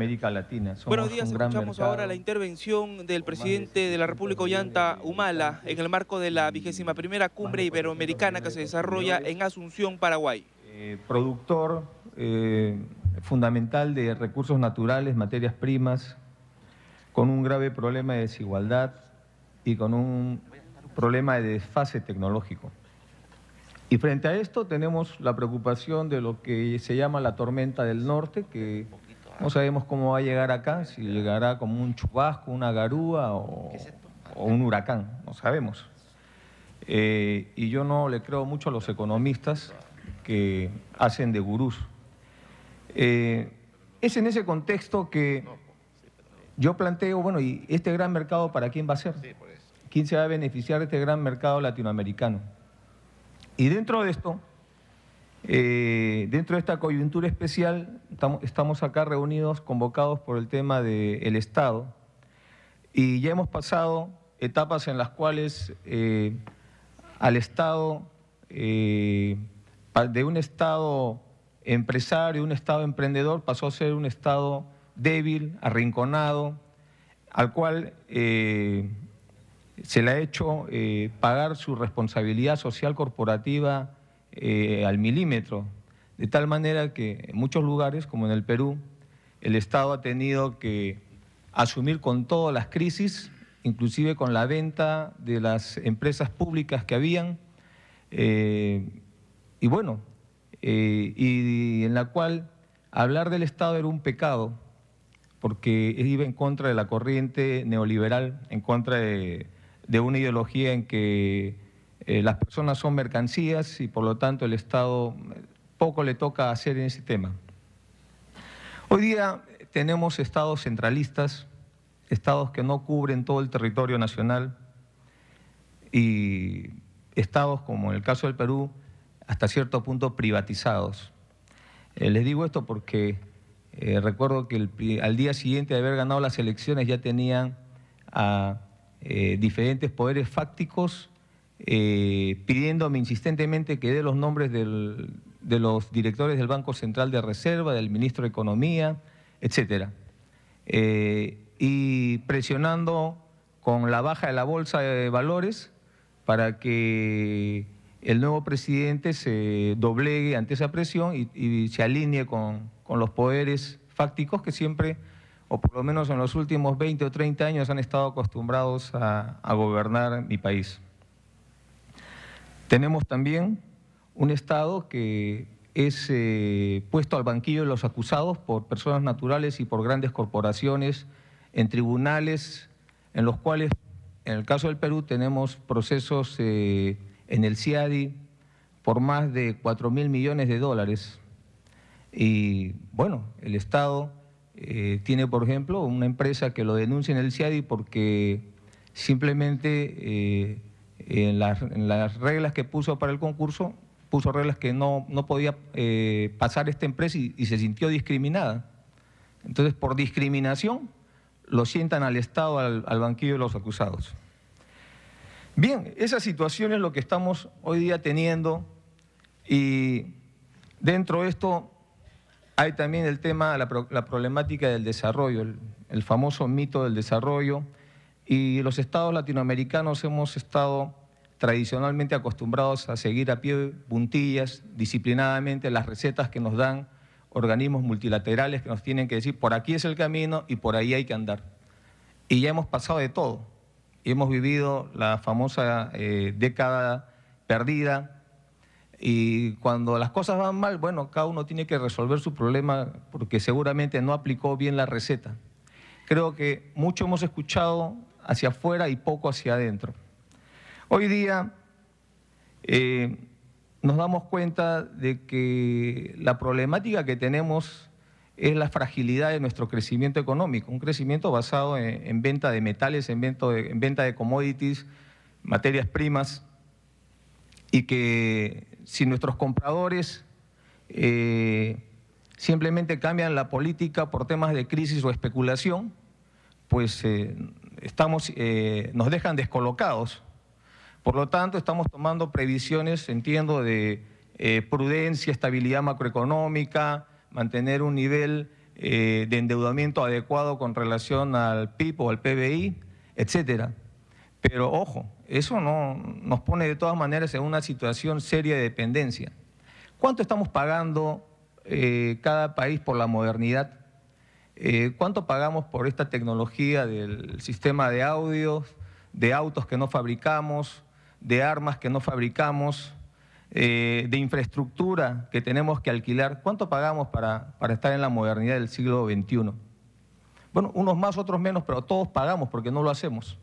América Buenos días, escuchamos ahora la intervención del presidente de la República Ollanta Humala en el marco de la vigésima primera cumbre iberoamericana que se desarrolla en Asunción, Paraguay. Eh, productor eh, fundamental de recursos naturales, materias primas, con un grave problema de desigualdad y con un problema de desfase tecnológico. Y frente a esto tenemos la preocupación de lo que se llama la tormenta del norte, que no sabemos cómo va a llegar acá, si llegará como un chubasco, una garúa o, un huracán, no sabemos. Eh, y yo no le creo mucho a los economistas que hacen de gurús. Eh, es en ese contexto que yo planteo, bueno, ¿y este gran mercado para quién va a ser? ¿Quién se va a beneficiar de este gran mercado latinoamericano? Y dentro de esto, eh, dentro de esta coyuntura especial, estamos acá reunidos, convocados por el tema del Estado, y ya hemos pasado etapas en las cuales eh, al Estado, eh, de un Estado empresario, un Estado emprendedor, pasó a ser un Estado débil, arrinconado, al cual se le ha hecho pagar su responsabilidad social corporativa eh, al milímetro, de tal manera que en muchos lugares, como en el Perú, el Estado ha tenido que asumir con todas las crisis, inclusive con la venta de las empresas públicas que habían, eh, y bueno, eh, y en la cual hablar del Estado era un pecado, porque iba en contra de la corriente neoliberal, en contra de una ideología en que eh, las personas son mercancías y por lo tanto el Estado eh, poco le toca hacer en ese tema. Hoy día eh, tenemos estados centralistas, estados que no cubren todo el territorio nacional y estados como en el caso del Perú hasta cierto punto privatizados. les digo esto porque recuerdo que al día siguiente de haber ganado las elecciones ya tenían a diferentes poderes fácticos eh, pidiéndome insistentemente que dé los nombres de los directores del Banco Central de Reserva, del ministro de Economía, etcétera. Eh, y presionando con la baja de la bolsa de valores para que el nuevo presidente se doblegue ante esa presión y, se alinee con, los poderes fácticos que siempre, o por lo menos en los últimos 20 o 30 años, han estado acostumbrados a gobernar mi país. Tenemos también un Estado que es eh, puesto al banquillo de los acusados por personas naturales y por grandes corporaciones en tribunales en los cuales, en el caso del Perú, tenemos procesos eh, en el CIADI por más de 4 mil millones de dólares. Y bueno, el Estado eh, tiene, por ejemplo, una empresa que lo denuncia en el CIADI porque simplemente en las, reglas que puso para el concurso, puso reglas que no, podía eh, pasar esta empresa y, se sintió discriminada. Entonces, por discriminación, lo sientan al Estado, al, banquillo de los acusados. Bien, esa situación es lo que estamos hoy día teniendo y dentro de esto hay también el tema, la, la problemática del desarrollo, el, famoso mito del desarrollo y los estados latinoamericanos hemos estado tradicionalmente acostumbrados a seguir a pie puntillas, disciplinadamente, las recetas que nos dan organismos multilaterales que nos tienen que decir, por aquí es el camino y por ahí hay que andar. Y ya hemos pasado de todo. y Hemos vivido la famosa eh, década perdida, y cuando las cosas van mal, bueno, cada uno tiene que resolver su problema porque seguramente no aplicó bien la receta. Creo que mucho hemos escuchado hacia afuera y poco hacia adentro. Hoy día eh, nos damos cuenta de que la problemática que tenemos es la fragilidad de nuestro crecimiento económico, un crecimiento basado en, venta de metales, en, venta de, commodities, materias primas, y que si nuestros compradores eh, simplemente cambian la política por temas de crisis o especulación, pues eh, estamos, nos dejan descolocados por lo tanto, estamos tomando previsiones, entiendo, de eh, prudencia, estabilidad macroeconómica, mantener un nivel eh, de endeudamiento adecuado con relación al PIB o al PBI, etcétera. Pero ojo, eso no, nos pone de todas maneras en una situación seria de dependencia. ¿Cuánto estamos pagando eh, cada país por la modernidad? ¿Cuánto pagamos por esta tecnología del sistema de audios, de autos que no fabricamos, de armas que no fabricamos, eh, de infraestructura que tenemos que alquilar. ¿Cuánto pagamos para, para estar en la modernidad del siglo XXI? Bueno, unos más, otros menos, pero todos pagamos porque no lo hacemos.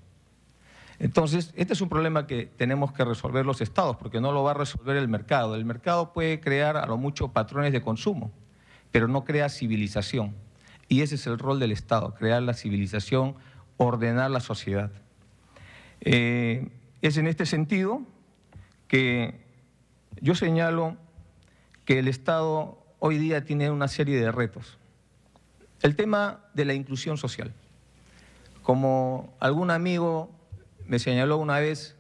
Entonces, este es un problema que tenemos que resolver los estados, porque no lo va a resolver el mercado. El mercado puede crear a lo mucho patrones de consumo, pero no crea civilización. Y ese es el rol del Estado, crear la civilización, ordenar la sociedad. Eh, es en este sentido que yo señalo que el Estado hoy día tiene una serie de retos. El tema de la inclusión social. Como algún amigo me señaló una vez,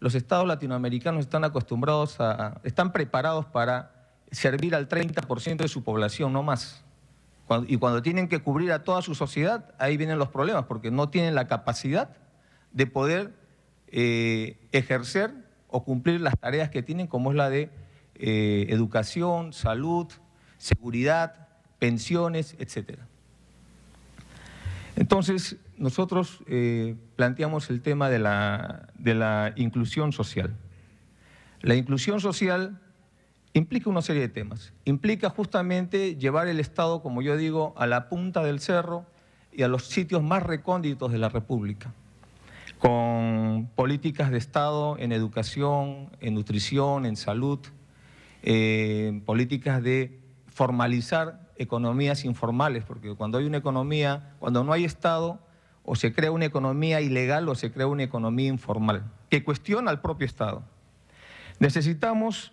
los estados latinoamericanos están acostumbrados a, están preparados para servir al 30% de su población, no más. y cuando tienen que cubrir a toda su sociedad, ahí vienen los problemas, porque no tienen la capacidad de poder eh, ejercer o cumplir las tareas que tienen, como es la de eh, educación, salud, seguridad, pensiones, etcétera. Entonces, nosotros eh, planteamos el tema de la inclusión social. La inclusión social implica una serie de temas. Implica justamente llevar el Estado, como yo digo, a la punta del cerro y a los sitios más recónditos de la República con políticas de Estado en educación, en nutrición, en salud, eh, políticas de formalizar economías informales, porque cuando hay una economía, cuando no hay Estado, o se crea una economía ilegal o se crea una economía informal, que cuestiona al propio Estado. Necesitamos,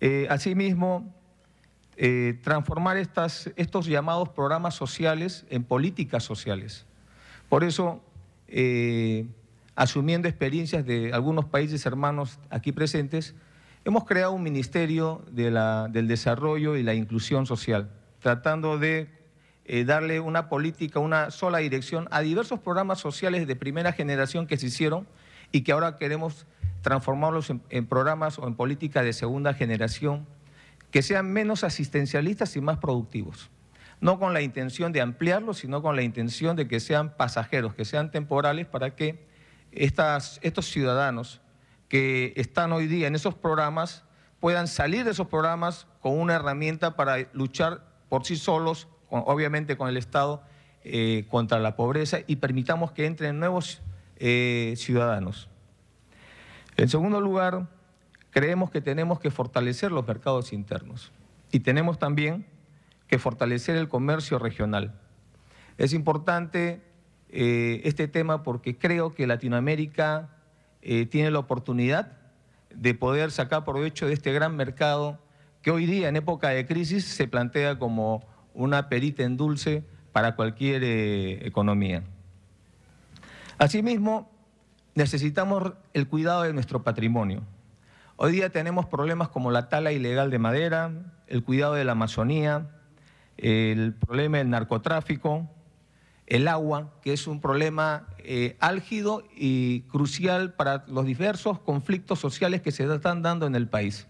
eh, asimismo, eh, transformar estas, estos llamados programas sociales en políticas sociales. Por eso, asumiendo experiencias de algunos países hermanos aquí presentes, hemos creado un Ministerio de la, del Desarrollo y la Inclusión Social, tratando de eh, darle una política, una sola dirección a diversos programas sociales de primera generación que se hicieron y que ahora queremos transformarlos en, en programas o en políticas de segunda generación que sean menos asistencialistas y más productivos. No con la intención de ampliarlos, sino con la intención de que sean pasajeros, que sean temporales para que estos ciudadanos que están hoy día en esos programas puedan salir de esos programas con una herramienta para luchar por sí solos, obviamente con el Estado, eh, contra la pobreza y permitamos que entren nuevos eh, ciudadanos. En segundo lugar, creemos que tenemos que fortalecer los mercados internos y tenemos también que fortalecer el comercio regional. Es importante eh, este tema porque creo que Latinoamérica eh, tiene la oportunidad de poder sacar provecho de este gran mercado que hoy día en época de crisis se plantea como una perita en dulce para cualquier eh, economía. Asimismo, necesitamos el cuidado de nuestro patrimonio. Hoy día tenemos problemas como la tala ilegal de madera, el cuidado de la Amazonía, el problema del narcotráfico, el agua, que es un problema eh, álgido y crucial para los diversos conflictos sociales que se están dando en el país.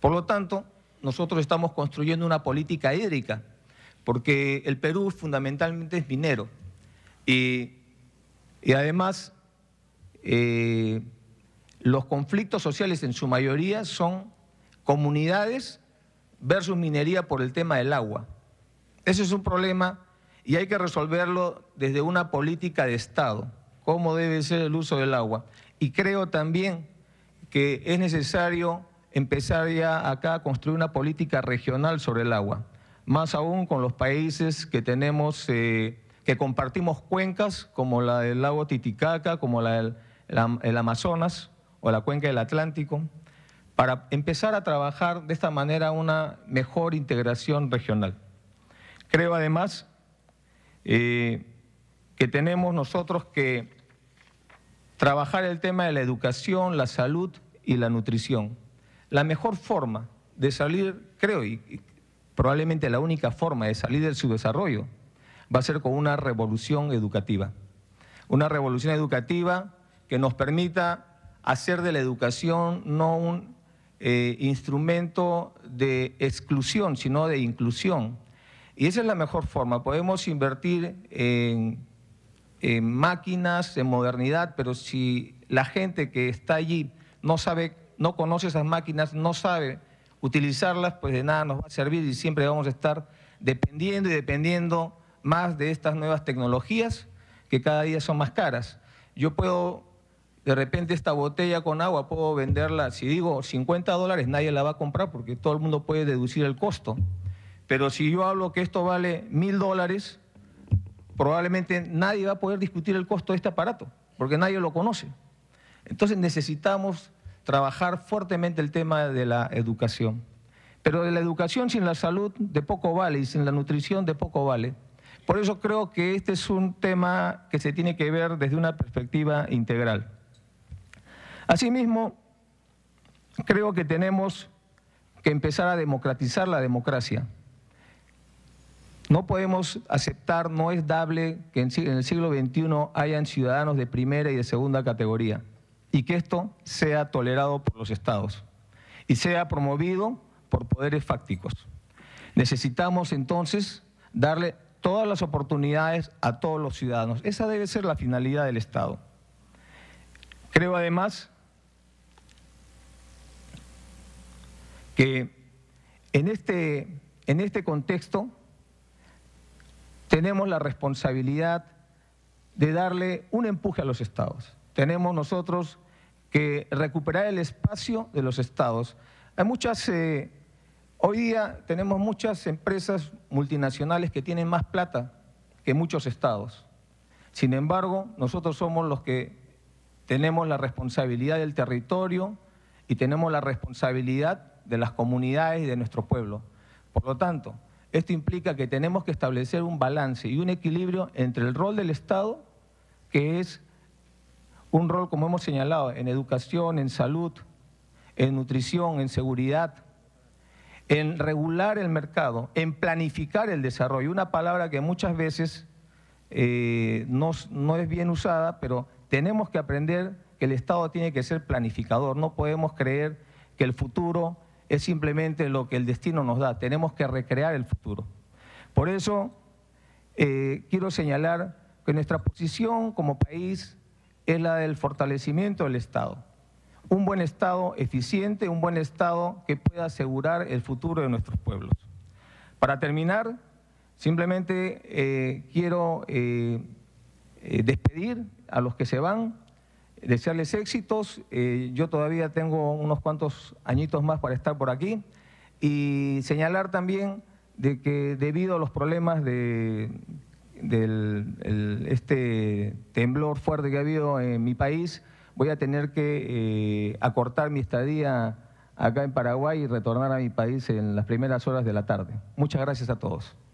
Por lo tanto, nosotros estamos construyendo una política hídrica, porque el Perú fundamentalmente es minero y, además eh, los conflictos sociales en su mayoría son comunidades versus minería por el tema del agua. Ese es un problema y hay que resolverlo desde una política de Estado, cómo debe ser el uso del agua. Y creo también que es necesario empezar ya acá a construir una política regional sobre el agua, más aún con los países que tenemos, eh, que compartimos cuencas como la del lago Titicaca, como la del el Amazonas o la cuenca del Atlántico, para empezar a trabajar de esta manera una mejor integración regional. Creo además eh, que tenemos nosotros que trabajar el tema de la educación, la salud y la nutrición. La mejor forma de salir, creo, y probablemente la única forma de salir del subdesarrollo, va a ser con una revolución educativa. Una revolución educativa que nos permita hacer de la educación no un eh, instrumento de exclusión, sino de inclusión, y esa es la mejor forma. Podemos invertir en, máquinas, en modernidad, pero si la gente que está allí no sabe, no conoce esas máquinas, no sabe utilizarlas, pues de nada nos va a servir y siempre vamos a estar dependiendo y dependiendo más de estas nuevas tecnologías que cada día son más caras. Yo puedo, de repente esta botella con agua, puedo venderla, si digo 50 dólares, nadie la va a comprar porque todo el mundo puede deducir el costo. Pero si yo hablo que esto vale mil dólares, probablemente nadie va a poder discutir el costo de este aparato, porque nadie lo conoce. Entonces necesitamos trabajar fuertemente el tema de la educación. Pero de la educación sin la salud de poco vale y sin la nutrición de poco vale. Por eso creo que este es un tema que se tiene que ver desde una perspectiva integral. Asimismo, creo que tenemos que empezar a democratizar la democracia. No podemos aceptar, no es dable que en el siglo XXI hayan ciudadanos de primera y de segunda categoría y que esto sea tolerado por los estados y sea promovido por poderes fácticos. Necesitamos entonces darle todas las oportunidades a todos los ciudadanos. Esa debe ser la finalidad del Estado. Creo además que en este, en este contexto tenemos la responsabilidad de darle un empuje a los estados. Tenemos nosotros que recuperar el espacio de los estados. Hay muchas, eh, hoy día tenemos muchas empresas multinacionales que tienen más plata que muchos estados. Sin embargo, nosotros somos los que tenemos la responsabilidad del territorio y tenemos la responsabilidad de las comunidades y de nuestro pueblo. Por lo tanto, esto implica que tenemos que establecer un balance y un equilibrio entre el rol del Estado, que es un rol, como hemos señalado, en educación, en salud, en nutrición, en seguridad, en regular el mercado, en planificar el desarrollo. Una palabra que muchas veces eh, no es bien usada, pero tenemos que aprender que el Estado tiene que ser planificador. No podemos creer que el futuro es simplemente lo que el destino nos da. Tenemos que recrear el futuro. Por eso eh, quiero señalar que nuestra posición como país es la del fortalecimiento del Estado. Un buen Estado eficiente, un buen Estado que pueda asegurar el futuro de nuestros pueblos. Para terminar, simplemente eh, quiero eh, despedir a los que se van, desearles éxitos. Eh, yo todavía tengo unos cuantos añitos más para estar por aquí y señalar también de que debido a los problemas de, este temblor fuerte que ha habido en mi país, voy a tener que eh, acortar mi estadía acá en Paraguay y retornar a mi país en las primeras horas de la tarde. Muchas gracias a todos.